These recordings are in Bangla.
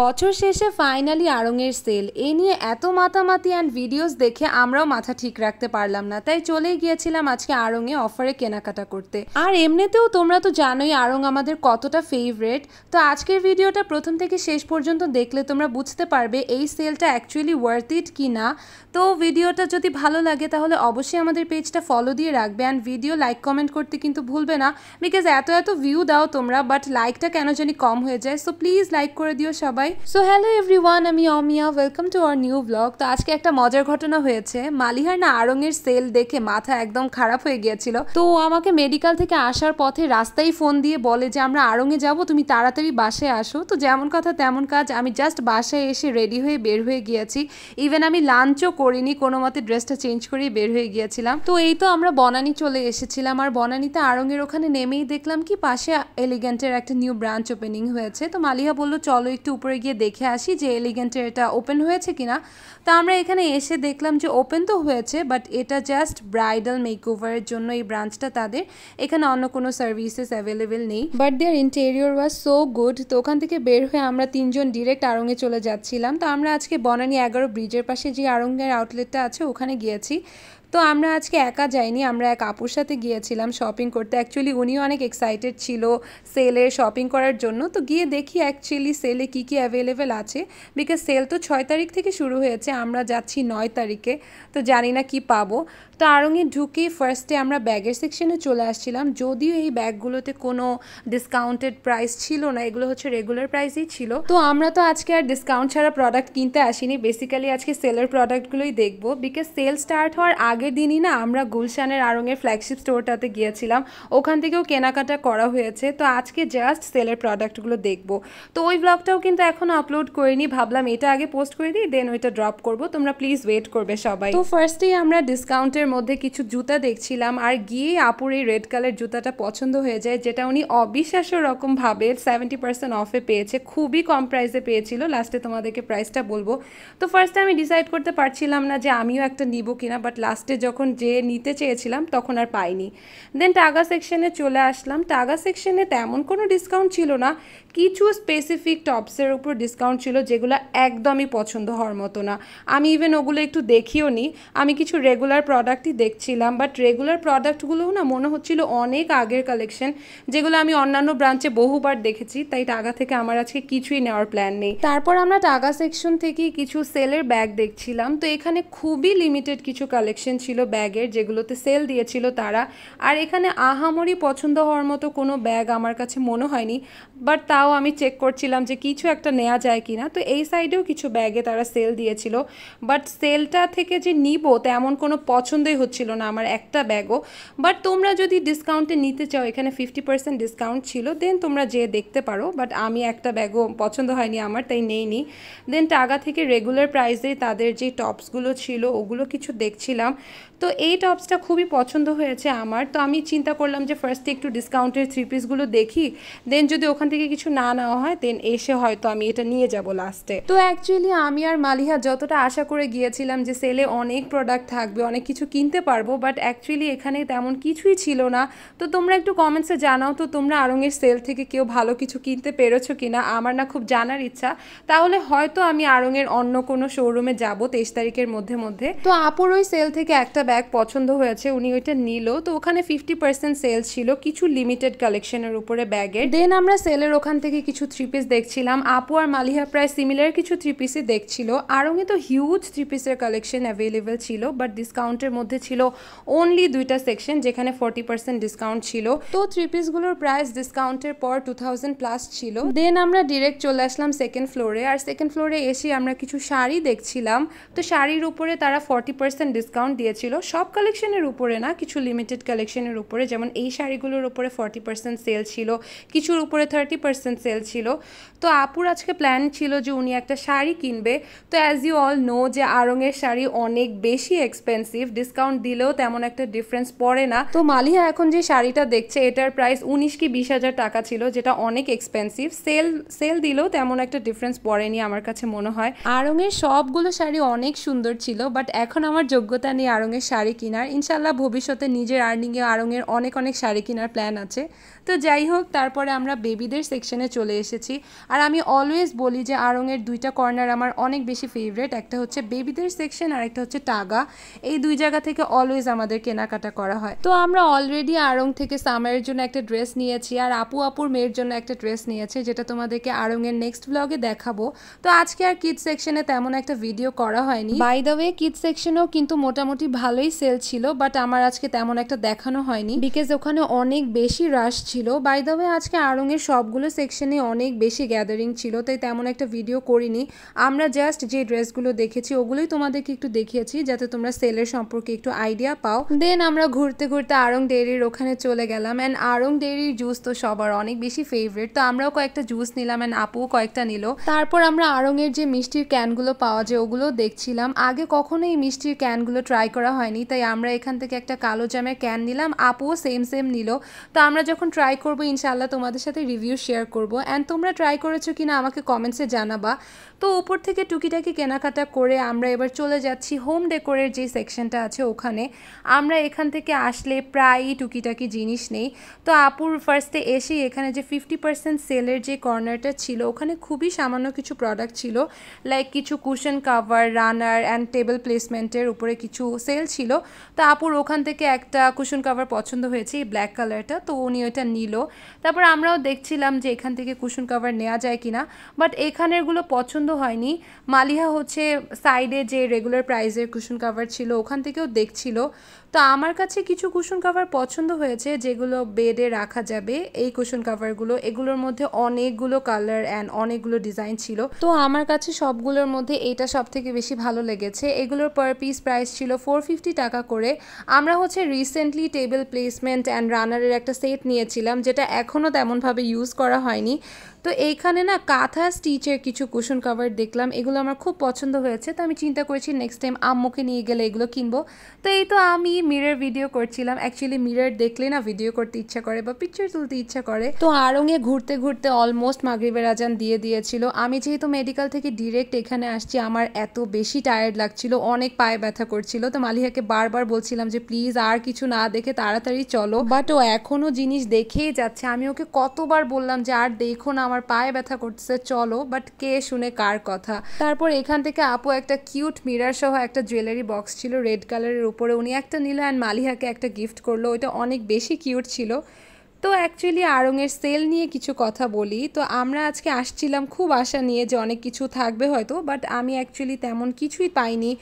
বছর শেষে ফাইনালি আড়ংয়ের সেল এ নিয়ে এত মাতামাতি অ্যান্ড ভিডিওস দেখে আমরাও মাথা ঠিক রাখতে পারলাম না তাই চলে গিয়েছিলাম আজকে আড়ঙে অফারে কেনাকাটা করতে আর এমনিতেও তোমরা তো জানোই আড়ং আমাদের কতটা ফেভারেট তো আজকের ভিডিওটা প্রথম থেকে শেষ পর্যন্ত দেখলে তোমরা বুঝতে পারবে এই সেলটা অ্যাকচুয়ালি ওয়ার্থ ইট কি না তো ভিডিওটা যদি ভালো লাগে তাহলে অবশ্যই আমাদের পেজটা ফলো দিয়ে রাখবে অ্যান্ড ভিডিও লাইক কমেন্ট করতে কিন্তু ভুলবে না বিকজ এত এত ভিউ দাও তোমরা বাট লাইকটা কেন জানি কম হয়ে যায় সো প্লিজ লাইক করে দিও সব সবাই সো হ্যালো এভরিওয়ান আমি Amiya welcome to our new blog তো আজকে একটা মজার ঘটনা হয়েছে মালিহার না আড়ঙের সেল দেখে মাথা একদম খারাপ হয়ে গিয়েছিল তো আমাকে মেডিকেল থেকে আসার পথে রাস্তায় ফোন দিয়ে বলে যে আমরা আড়ঙে যাব তুমি তাড়াতাড়ি বাসায় আসো তো যেমন কথা তেমন কাজ আমি জাস্ট বাসায় এসে রেডি হয়ে বের হয়ে গিয়েছি ইভেন আমি লাঞ্চও করিনি কোনো মতে ড্রেসটা চেঞ্জ করেই বের হয়ে গিয়েছিলাম তো এই তো আমরা বনানি চলে এসেছিলাম আর বনানিতে আড়ঙের ওখানে নেমেই দেখলাম কি পাশে এলিগেন্টের একটা নিউ ব্রাঞ্চ ওপেনিং হয়েছে তো মালিহা বললো চলো একটু উপরে করে গিয়ে দেখে আসি যে এলিগেন্টের এটা ওপেন হয়েছে কিনা তো আমরা এখানে এসে দেখলাম যে ওপেন তো হয়েছে বাট এটা জাস্ট ব্রাইডাল মেকওভারের জন্য এই ব্রাঞ্চটা তাদের এখানে অন্য কোনো সার্ভিসেস অ্যাভেলেবেল নেই but there interior was so good তো ওখান থেকে বের হয়ে আমরা তিনজন ডিরেক্ট আরঙে চলে যাচ্ছিলাম তো আমরা আজকে বনানী এগারো ব্রিজের পাশে যে আরঙ্গের আউটলেটটা আছে ওখানে গিয়েছি তো আমরা আজকে একা যাইনি আমরা এক আপুর সাথে গিয়েছিলাম শপিং করতে অ্যাকচুয়ালি উনিও অনেক এক্সাইটেড ছিল সেলে শপিং করার জন্য তো গিয়ে দেখি অ্যাকচুয়ালি সেলে কি কি অ্যাভেলেবেল আছে বিকজ সেল তো ছয় তারিখ থেকে শুরু হয়েছে আমরা যাচ্ছি নয় তারিখে তো জানি না কি পাবো তো আরঙে ঢুকে ফার্স্টে আমরা ব্যাগের সেকশনে চলে আসছিলাম যদিও এই ব্যাগগুলোতে কোনো ডিসকাউন্টেড প্রাইস ছিল না এগুলো হচ্ছে রেগুলার প্রাইসই ছিল তো আমরা তো আজকে আর ডিসকাউন্ট ছাড়া প্রোডাক্ট কিনতে আসিনি বেসিক্যালি আজকে সেলের প্রোডাক্টগুলোই দেখবো বিকজ সেল স্টার্ট হওয়ার আগের দিনই না আমরা গুলশানের আরঙের ফ্ল্যাগশিপ স্টোরটাতে গিয়েছিলাম ওখান থেকেও কেনাকাটা করা হয়েছে তো আজকে জাস্ট সেলের প্রোডাক্টগুলো দেখব তো ওই ব্লগটাও কিন্তু এখনও আপলোড করিনি ভাবলাম এটা আগে পোস্ট করে দিই দেন ওইটা ড্রপ করবো তোমরা প্লিজ ওয়েট করবে সবাই তো ফার্স্টেই আমরা ডিসকাউন্টের এর মধ্যে কিছু জুতা দেখছিলাম আর গিয়ে আপুর এই রেড কালার জুতাটা পছন্দ হয়ে যায় যেটা উনি অবিশ্বাস্য রকমভাবে সেভেন্টি পার্সেন্ট অফে পেয়েছে খুবই কম প্রাইসে পেয়েছিল লাস্টে তোমাদেরকে প্রাইসটা বলবো তো ফার্স্টে আমি ডিসাইড করতে পারছিলাম না যে আমিও একটা নিব কিনা বাট লাস্টে যখন যে নিতে চেয়েছিলাম তখন আর পাইনি দেন টাগা সেকশনে চলে আসলাম টাগা সেকশনে তেমন কোনো ডিসকাউন্ট ছিল না কিছু স্পেসিফিক টপসের উপর ডিসকাউন্ট ছিল যেগুলো একদমই পছন্দ হওয়ার মতো না আমি ইভেন ওগুলো একটু দেখিও নি আমি কিছু রেগুলার প্রোডাক্ট প্রোডাক্টই দেখছিলাম বাট রেগুলার প্রোডাক্টগুলোও না মনে হচ্ছিল অনেক আগের কালেকশন যেগুলো আমি অন্যান্য ব্রাঞ্চে বহুবার দেখেছি তাই টাগা থেকে আমার আজকে কিছুই নেওয়ার প্ল্যান নেই তারপর আমরা টাগা সেকশন থেকে কিছু সেলের ব্যাগ দেখছিলাম তো এখানে খুবই লিমিটেড কিছু কালেকশন ছিল ব্যাগের যেগুলোতে সেল দিয়েছিল তারা আর এখানে আহামরি পছন্দ হওয়ার মতো কোনো ব্যাগ আমার কাছে মনে হয়নি বাট তাও আমি চেক করছিলাম যে কিছু একটা নেওয়া যায় কি না তো এই সাইডেও কিছু ব্যাগে তারা সেল দিয়েছিল বাট সেলটা থেকে যে নিব তেমন কোনো পছন্দ পছন্দই হচ্ছিল না আমার একটা ব্যাগও বাট তোমরা যদি ডিসকাউন্টে নিতে চাও এখানে ফিফটি পার্সেন্ট ডিসকাউন্ট ছিল দেন তোমরা যেয়ে দেখতে পারো বাট আমি একটা ব্যাগও পছন্দ হয়নি আমার তাই নেইনি দেন টাগা থেকে রেগুলার প্রাইসে তাদের যে টপসগুলো ছিল ওগুলো কিছু দেখছিলাম তো এই টপসটা খুবই পছন্দ হয়েছে আমার তো আমি চিন্তা করলাম যে ফার্স্টে একটু ডিসকাউন্টের থ্রি পিসগুলো দেখি দেন যদি ওখান থেকে কিছু না নেওয়া হয় দেন এসে হয়তো আমি এটা নিয়ে যাব লাস্টে তো অ্যাকচুয়ালি আমি আর মালিহা যতটা আশা করে গিয়েছিলাম যে সেলে অনেক প্রোডাক্ট থাকবে অনেক কিছু কিনতে পারবো বাট অ্যাকচুয়ালি এখানে তেমন কিছুই ছিল না তো তোমরা একটু কমেন্টসে জানাও তো তোমরা আড়ঙের সেল থেকে কেউ ভালো কিছু কিনতে পেরেছো কি না আমার না খুব জানার ইচ্ছা তাহলে হয়তো আমি আরঙের অন্য কোনো শোরুমে যাব তেইশ তারিখের মধ্যে মধ্যে তো আপুর ওই সেল থেকে একটা ব্যাগ পছন্দ হয়েছে উনি ওইটা নিল তো ওখানে ফিফটি পার্সেন্ট সেল ছিল কিছু লিমিটেড কালেকশনের উপরে ব্যাগের দেন আমরা সেলের ওখান থেকে কিছু থ্রি পিস দেখছিলাম আপু আর মালিহা প্রায় সিমিলার কিছু থ্রি পিসই দেখছিল আরঙে তো হিউজ থ্রি পিসের কালেকশন অ্যাভেলেবেল ছিল বাট ডিসকাউন্টের মধ্যে মধ্যে ছিল অনলি দুইটা সেকশন যেখানে ফর্টি পার্সেন্ট ডিসকাউন্ট ছিল তো থ্রি পিসগুলোর প্রাইস ডিসকাউন্টের পর টু থাউজেন্ড প্লাস ছিল দেন আমরা ডিরেক্ট চলে আসলাম সেকেন্ড ফ্লোরে আর সেকেন্ড ফ্লোরে এসে আমরা কিছু শাড়ি দেখছিলাম তো শাড়ির উপরে তারা ফর্টি পার্সেন্ট ডিসকাউন্ট দিয়েছিল সব কালেকশনের উপরে না কিছু লিমিটেড কালেকশনের উপরে যেমন এই শাড়িগুলোর উপরে ফর্টি পার্সেন্ট সেল ছিল কিছুর উপরে থার্টি পার্সেন্ট সেল ছিল তো আপুর আজকে প্ল্যান ছিল যে উনি একটা শাড়ি কিনবে তো অ্যাজ ইউ অল নো যে আরঙের শাড়ি অনেক বেশি এক্সপেন্সিভ ডিসকাউন্ট ডিসকাউন্ট দিলেও তেমন একটা ডিফারেন্স পড়ে না তো মালিহা এখন যে শাড়িটা দেখছে এটার প্রাইস উনিশ কি বিশ হাজার টাকা ছিল যেটা অনেক এক্সপেন্সিভ সেল সেল দিলেও তেমন একটা ডিফারেন্স পড়েনি আমার কাছে মনে হয় আরঙের সবগুলো শাড়ি অনেক সুন্দর ছিল বাট এখন আমার যোগ্যতা নেই আরঙের শাড়ি কেনার ইনশাল্লাহ ভবিষ্যতে নিজের আর্নিংয়ে আরঙের অনেক অনেক শাড়ি কেনার প্ল্যান আছে তো যাই হোক তারপরে আমরা বেবিদের সেকশনে চলে এসেছি আর আমি অলওয়েজ বলি যে আরঙের দুইটা কর্নার আমার অনেক বেশি ফেভারেট একটা হচ্ছে বেবিদের সেকশন আর একটা হচ্ছে টাগা এই দুই জায়গা থেকে অলওয়েজ আমাদের কেনাকাটা করা হয় তো আমরা অলরেডি আড়ং থেকে সামারের জন্য একটা ড্রেস নিয়েছি আর আপু আপুর মেয়ের জন্য একটা ড্রেস নিয়েছি যেটা তোমাদেরকে এর নেক্সট ব্লগে দেখাবো তো আজকে আর কিড সেকশনে তেমন একটা ভিডিও করা হয়নি বাই দ্য ওয়ে কিড সেকশনেও কিন্তু মোটামুটি ভালোই সেল ছিল বাট আমার আজকে তেমন একটা দেখানো হয়নি বিকজ ওখানে অনেক বেশি রাশ ছিল বাই দ্য ওয়ে আজকে আড়ংয়ের সবগুলো সেকশনে অনেক বেশি গ্যাদারিং ছিল তাই তেমন একটা ভিডিও করিনি আমরা জাস্ট যে ড্রেসগুলো দেখেছি ওগুলোই তোমাদেরকে একটু দেখিয়েছি যাতে তোমরা সেলের সম্পর্কে সম্পর্কে একটু আইডিয়া পাও দেন আমরা ঘুরতে ঘুরতে আরং ডেয়ারির ওখানে চলে গেলাম অ্যান্ড আরং ডেয়ারির জুস তো সবার অনেক বেশি ফেভারিট তো আমরাও কয়েকটা জুস নিলাম অ্যান্ড আপুও কয়েকটা নিল তারপর আমরা আরঙের যে মিষ্টির ক্যানগুলো পাওয়া যায় ওগুলো দেখছিলাম আগে কখনো এই মিষ্টির ক্যানগুলো ট্রাই করা হয়নি তাই আমরা এখান থেকে একটা কালো জামের ক্যান নিলাম আপুও সেম সেম নিল তো আমরা যখন ট্রাই করবো ইনশাল্লাহ তোমাদের সাথে রিভিউ শেয়ার করব অ্যান্ড তোমরা ট্রাই করেছো কিনা আমাকে কমেন্টসে জানাবা তো উপর থেকে টুকিটাকি কেনাকাটা করে আমরা এবার চলে যাচ্ছি হোম ডেকোরের যে সেকশনটা আছে আছে ওখানে আমরা এখান থেকে আসলে প্রায়ই টুকিটাকি জিনিস নেই তো আপুর ফার্স্টে এসেই এখানে যে ফিফটি পার্সেন্ট সেলের যে কর্নারটা ছিল ওখানে খুবই সামান্য কিছু প্রোডাক্ট ছিল লাইক কিছু cushion cover runner and table প্লেসমেন্টের উপরে কিছু সেল ছিল তো আপুর ওখান থেকে একটা কুশন কাভার পছন্দ হয়েছে এই ব্ল্যাক কালারটা তো উনি ওইটা নিল তারপর আমরাও দেখছিলাম যে এখান থেকে কুশন কাভার নেওয়া যায় কিনা বাট এখানেরগুলো পছন্দ হয়নি মালিহা হচ্ছে সাইডে যে রেগুলার প্রাইজের কুশন কাভার ছিল ওখান থেকেও দেখছিল তো আমার কাছে কিছু কুশন কাভার পছন্দ হয়েছে যেগুলো বেডে রাখা যাবে এই কুশন কাভারগুলো এগুলোর মধ্যে অনেকগুলো কালার অ্যান্ড অনেকগুলো ডিজাইন ছিল তো আমার কাছে সবগুলোর মধ্যে এটা সব থেকে বেশি ভালো লেগেছে এগুলোর পার পিস প্রাইস ছিল ফোর ফিফটি টাকা করে আমরা হচ্ছে রিসেন্টলি টেবিল প্লেসমেন্ট অ্যান্ড রানারের একটা সেট নিয়েছিলাম যেটা এখনও তেমনভাবে ইউজ করা হয়নি তো এইখানে না কাঁথা স্টিচের কিছু কুশন কাভার দেখলাম এগুলো আমার খুব পছন্দ হয়েছে তো আমি চিন্তা করেছি নেক্সট টাইম আম্মুকে নিয়ে গেলে এগুলো কিনবো তো এই তো আমি মিরর ভিডিও করছিলাম অ্যাকচুয়ালি মিরর দেখলে না ভিডিও করতে ইচ্ছা করে বা পিকচার তুলতে ইচ্ছা করে তো আরঙে ঘুরতে ঘুরতে অলমোস্ট মাগরিবের আজান দিয়ে দিয়েছিল আমি যেহেতু মেডিকেল থেকে ডিরেক্ট এখানে আসছি আমার এত বেশি টায়ার্ড লাগছিল অনেক পায়ে ব্যথা করছিল তো মালিহাকে বারবার বলছিলাম যে প্লিজ আর কিছু না দেখে তাড়াতাড়ি চলো বাট ও এখনও জিনিস দেখেই যাচ্ছে আমি ওকে কতবার বললাম যে আর দেখো না আমার পায়ে ব্যথা করতেছে চলো বাট কে শুনে কার কথা তারপর এখান থেকে আপু একটা কিউট মিরার সহ একটা জুয়েলারি বক্স ছিল রেড কালারের উপরে উনি একটা নিল অ্যান্ড মালিহাকে একটা গিফট করলো ওইটা অনেক বেশি কিউট ছিল তো অ্যাকচুয়ালি আড়ংয়ের সেল নিয়ে কিছু কথা বলি তো আমরা আজকে আসছিলাম খুব আশা নিয়ে যে অনেক কিছু থাকবে হয়তো বাট আমি অ্যাকচুয়ালি তেমন কিছুই পাইনি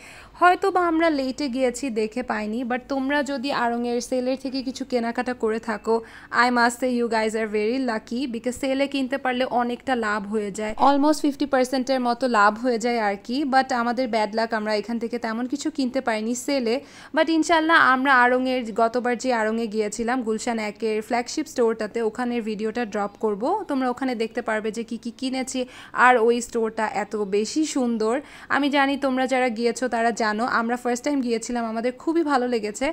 হয়তো বা আমরা লেটে গিয়েছি দেখে পাইনি বাট তোমরা যদি আড়ংয়ের সেলের থেকে কিছু কেনাকাটা করে থাকো I must say you guys are very lucky because সেলে কিনতে পারলে অনেকটা লাভ হয়ে যায় অলমোস্ট ফিফটি পার্সেন্টের মতো লাভ হয়ে যায় আর কি বাট আমাদের ব্যাড লাক আমরা এখান থেকে তেমন কিছু কিনতে পারিনি সেলে বাট ইনশাল্লাহ আমরা আড়ংয়ের গতবার যে আড়ংয়ে গিয়েছিলাম গুলশান একের ফ্ল্যাগশিপ ফ্রেন্ডশিপ স্টোরটাতে ওখানের ভিডিওটা ড্রপ করব তোমরা ওখানে দেখতে পারবে যে কি কি কিনেছি আর ওই স্টোরটা এত বেশি সুন্দর আমি জানি তোমরা যারা গিয়েছো তারা জানো আমরা ফার্স্ট টাইম গিয়েছিলাম আমাদের খুবই ভালো লেগেছে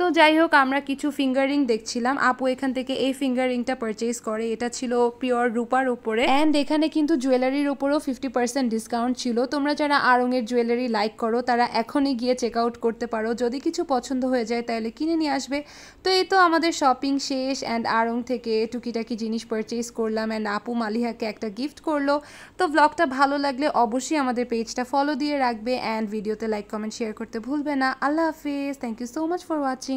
তো যাই হোক আমরা কিছু ফিঙ্গারিং দেখছিলাম আপু এখান থেকে এই ফিঙ্গারিংটা পারচেস করে এটা ছিল পিওর রূপার ওপরে অ্যান্ড এখানে কিন্তু জুয়েলারির উপরেও ফিফটি পার্সেন্ট ডিসকাউন্ট ছিল তোমরা যারা আরঙের জুয়েলারি লাইক করো তারা এখনই গিয়ে চেক আউট করতে পারো যদি কিছু পছন্দ হয়ে যায় তাহলে কিনে নিয়ে আসবে তো এই তো আমাদের শপিং শেষ অ্যান্ড আরং থেকে টুকিটাকি জিনিস পারচেস করলাম অ্যান্ড আপু মালিহাকে একটা গিফট করলো তো ব্লগটা ভালো লাগলে অবশ্যই আমাদের পেজটা ফলো দিয়ে রাখবে অ্যান্ড ভিডিওতে লাইক কমেন্ট শেয়ার করতে ভুলবে না আল্লাহ হাফিজ thank you so much for watching